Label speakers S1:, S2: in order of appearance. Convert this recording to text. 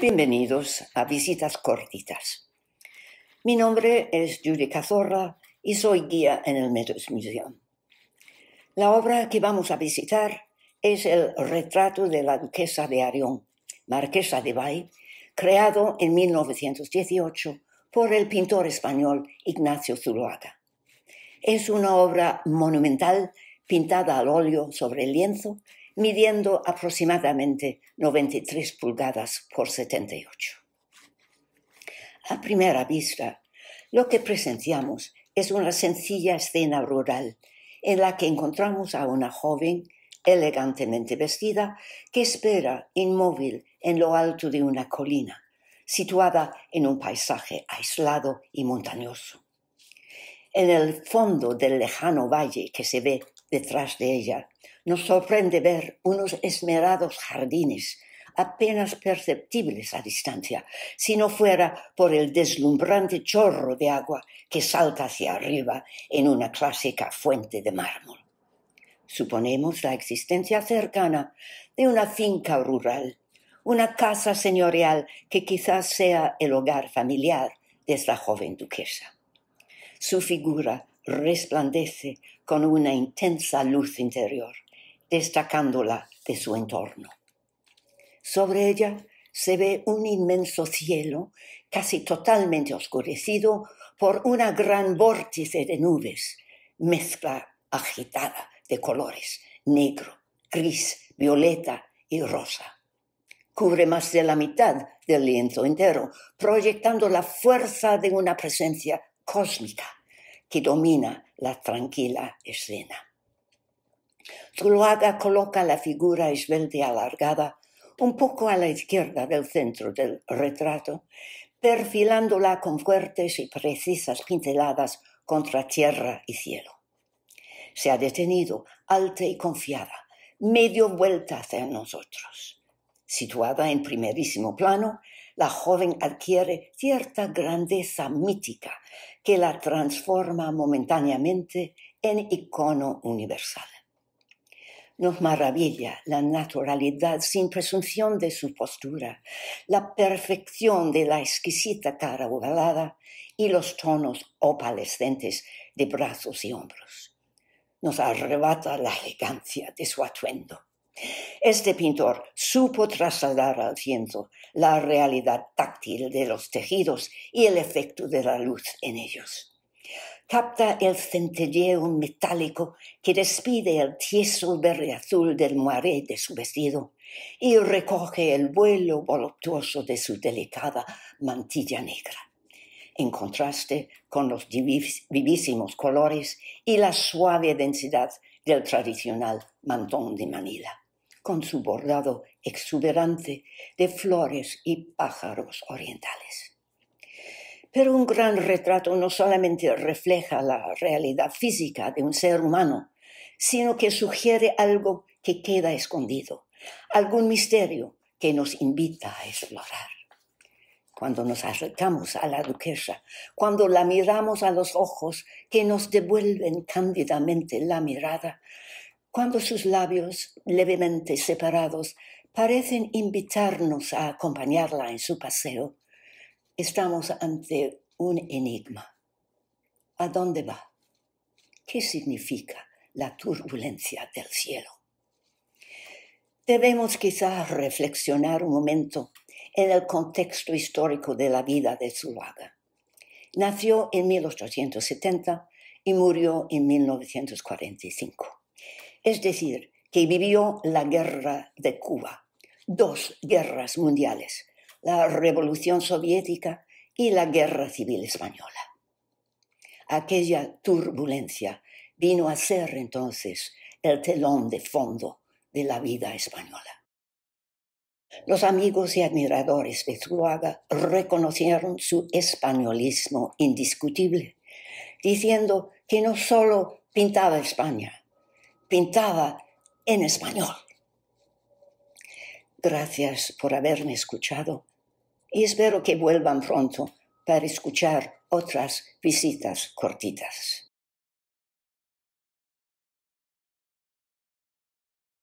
S1: Bienvenidos a Visitas Cortitas. Mi nombre es Judy Cazorra y soy guía en el Meadows Museum. La obra que vamos a visitar es el retrato de la duquesa de Arión, marquesa de Bay, creado en 1918 por el pintor español Ignacio Zuloaga. Es una obra monumental pintada al óleo sobre el lienzo midiendo aproximadamente 93 pulgadas por 78. A primera vista, lo que presenciamos es una sencilla escena rural en la que encontramos a una joven elegantemente vestida que espera inmóvil en lo alto de una colina, situada en un paisaje aislado y montañoso. En el fondo del lejano valle que se ve detrás de ella, nos sorprende ver unos esmerados jardines apenas perceptibles a distancia, si no fuera por el deslumbrante chorro de agua que salta hacia arriba en una clásica fuente de mármol. Suponemos la existencia cercana de una finca rural, una casa señorial que quizás sea el hogar familiar de esta joven duquesa. Su figura resplandece con una intensa luz interior destacándola de su entorno. Sobre ella se ve un inmenso cielo casi totalmente oscurecido por una gran vórtice de nubes, mezcla agitada de colores negro, gris, violeta y rosa. Cubre más de la mitad del lienzo entero, proyectando la fuerza de una presencia cósmica que domina la tranquila escena. Zuluaga coloca la figura esbelta y alargada un poco a la izquierda del centro del retrato, perfilándola con fuertes y precisas pinceladas contra tierra y cielo. Se ha detenido, alta y confiada, medio vuelta hacia nosotros. Situada en primerísimo plano, la joven adquiere cierta grandeza mítica que la transforma momentáneamente en icono universal. Nos maravilla la naturalidad sin presunción de su postura, la perfección de la exquisita cara ovalada y los tonos opalescentes de brazos y hombros. Nos arrebata la elegancia de su atuendo. Este pintor supo trasladar al ciento la realidad táctil de los tejidos y el efecto de la luz en ellos capta el centelleo metálico que despide el tieso verde azul del moiré de su vestido y recoge el vuelo voluptuoso de su delicada mantilla negra, en contraste con los vivísimos colores y la suave densidad del tradicional mantón de Manila, con su bordado exuberante de flores y pájaros orientales. Pero un gran retrato no solamente refleja la realidad física de un ser humano, sino que sugiere algo que queda escondido, algún misterio que nos invita a explorar. Cuando nos acercamos a la duquesa, cuando la miramos a los ojos que nos devuelven cándidamente la mirada, cuando sus labios levemente separados parecen invitarnos a acompañarla en su paseo, Estamos ante un enigma. ¿A dónde va? ¿Qué significa la turbulencia del cielo? Debemos quizás reflexionar un momento en el contexto histórico de la vida de Zuluaga. Nació en 1870 y murió en 1945. Es decir, que vivió la guerra de Cuba, dos guerras mundiales, la Revolución Soviética y la Guerra Civil Española. Aquella turbulencia vino a ser entonces el telón de fondo de la vida española. Los amigos y admiradores de Zuaga reconocieron su españolismo indiscutible, diciendo que no solo pintaba España, pintaba en español. Gracias por haberme escuchado y espero que vuelvan pronto para escuchar otras visitas cortitas.